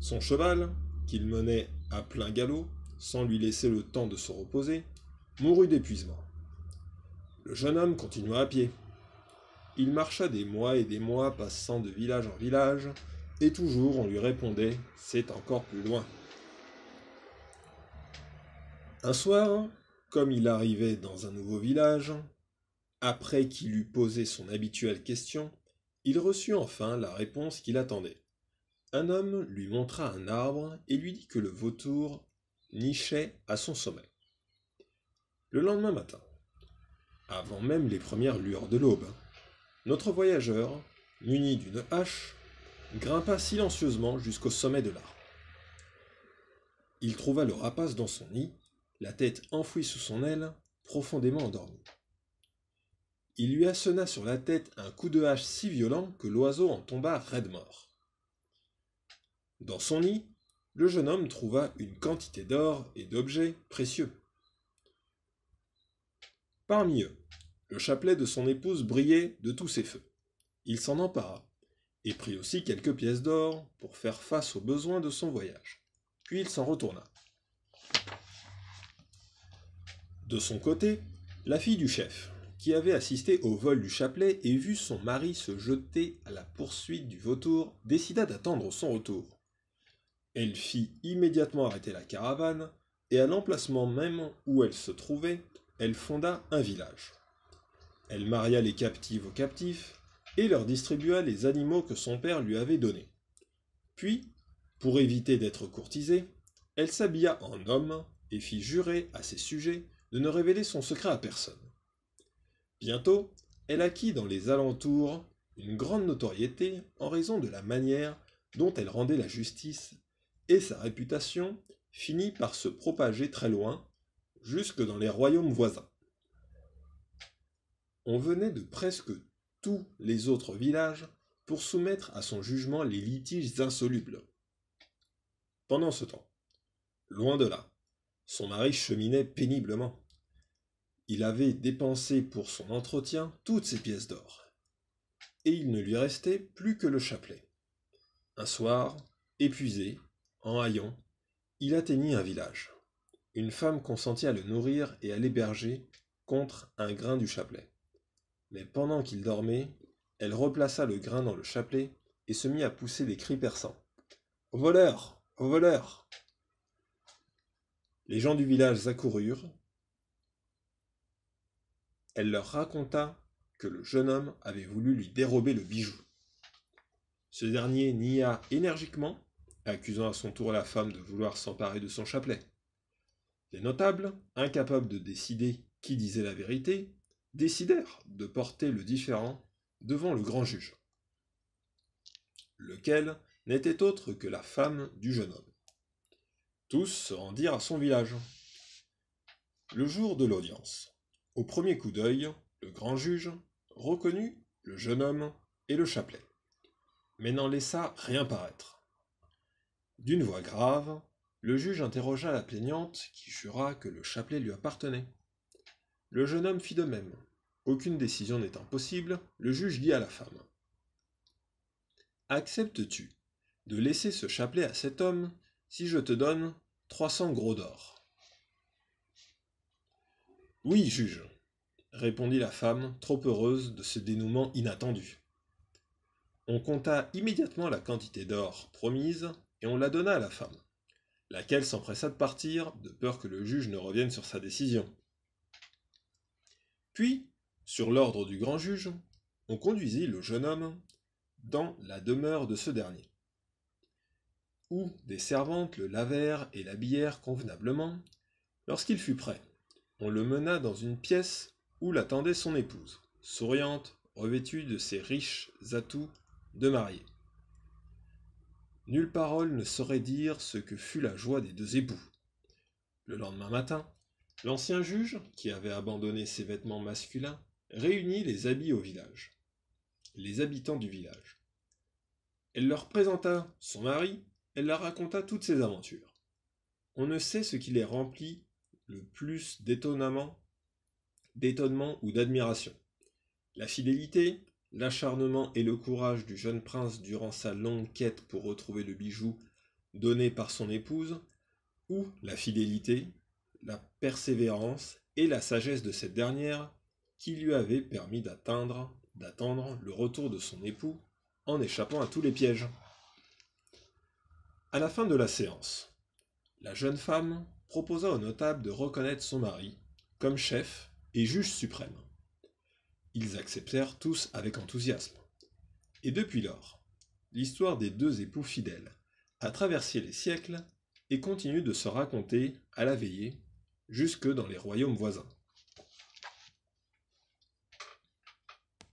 Son cheval, qu'il menait à plein galop, sans lui laisser le temps de se reposer, mourut d'épuisement. Le jeune homme continua à pied. Il marcha des mois et des mois, passant de village en village, et toujours on lui répondait C'est encore plus loin. Un soir, comme il arrivait dans un nouveau village, après qu'il eut posé son habituelle question, il reçut enfin la réponse qu'il attendait un homme lui montra un arbre et lui dit que le vautour nichait à son sommet. Le lendemain matin, avant même les premières lueurs de l'aube, notre voyageur, muni d'une hache, grimpa silencieusement jusqu'au sommet de l'arbre. Il trouva le rapace dans son nid, la tête enfouie sous son aile, profondément endormi. Il lui assena sur la tête un coup de hache si violent que l'oiseau en tomba raide mort. Dans son nid, le jeune homme trouva une quantité d'or et d'objets précieux. Parmi eux, le chapelet de son épouse brillait de tous ses feux. Il s'en empara, et prit aussi quelques pièces d'or pour faire face aux besoins de son voyage. Puis il s'en retourna. De son côté, la fille du chef, qui avait assisté au vol du chapelet et vu son mari se jeter à la poursuite du vautour, décida d'attendre son retour. Elle fit immédiatement arrêter la caravane, et à l'emplacement même où elle se trouvait, elle fonda un village. Elle maria les captives aux captifs, et leur distribua les animaux que son père lui avait donnés. Puis, pour éviter d'être courtisée, elle s'habilla en homme et fit jurer à ses sujets de ne révéler son secret à personne. Bientôt, elle acquit dans les alentours une grande notoriété en raison de la manière dont elle rendait la justice et sa réputation finit par se propager très loin, jusque dans les royaumes voisins. On venait de presque tous les autres villages pour soumettre à son jugement les litiges insolubles. Pendant ce temps, loin de là, son mari cheminait péniblement. Il avait dépensé pour son entretien toutes ses pièces d'or, et il ne lui restait plus que le chapelet. Un soir, épuisé, en haillant, il atteignit un village. Une femme consentit à le nourrir et à l'héberger contre un grain du chapelet. Mais pendant qu'il dormait, elle replaça le grain dans le chapelet et se mit à pousser des cris perçants. Au voleur Au voleur Les gens du village accoururent. Elle leur raconta que le jeune homme avait voulu lui dérober le bijou. Ce dernier nia énergiquement accusant à son tour la femme de vouloir s'emparer de son chapelet. Les notables, incapables de décider qui disait la vérité, décidèrent de porter le différent devant le grand juge, lequel n'était autre que la femme du jeune homme. Tous se rendirent à son village. Le jour de l'audience, au premier coup d'œil, le grand juge reconnut le jeune homme et le chapelet, mais n'en laissa rien paraître. D'une voix grave, le juge interrogea la plaignante, qui jura que le chapelet lui appartenait. Le jeune homme fit de même. Aucune décision n'étant possible, le juge dit à la femme Acceptes-tu de laisser ce chapelet à cet homme si je te donne trois cents gros d'or Oui, juge, répondit la femme, trop heureuse de ce dénouement inattendu. On compta immédiatement la quantité d'or promise et on la donna à la femme, laquelle s'empressa de partir, de peur que le juge ne revienne sur sa décision. Puis, sur l'ordre du grand juge, on conduisit le jeune homme dans la demeure de ce dernier, où des servantes le lavèrent et l'habillèrent convenablement. Lorsqu'il fut prêt, on le mena dans une pièce où l'attendait son épouse, souriante, revêtue de ses riches atouts de mariée. Nulle parole ne saurait dire ce que fut la joie des deux époux. Le lendemain matin, l'ancien juge, qui avait abandonné ses vêtements masculins, réunit les habits au village. Les habitants du village. Elle leur présenta son mari, elle leur raconta toutes ses aventures. On ne sait ce qui les remplit le plus d'étonnement, d'étonnement ou d'admiration. La fidélité, L'acharnement et le courage du jeune prince durant sa longue quête pour retrouver le bijou donné par son épouse, ou la fidélité, la persévérance et la sagesse de cette dernière qui lui avaient permis d'atteindre, d'attendre le retour de son époux en échappant à tous les pièges. À la fin de la séance, la jeune femme proposa au notable de reconnaître son mari comme chef et juge suprême. Ils acceptèrent tous avec enthousiasme. Et depuis lors, l'histoire des deux époux fidèles a traversé les siècles et continue de se raconter à la veillée, jusque dans les royaumes voisins.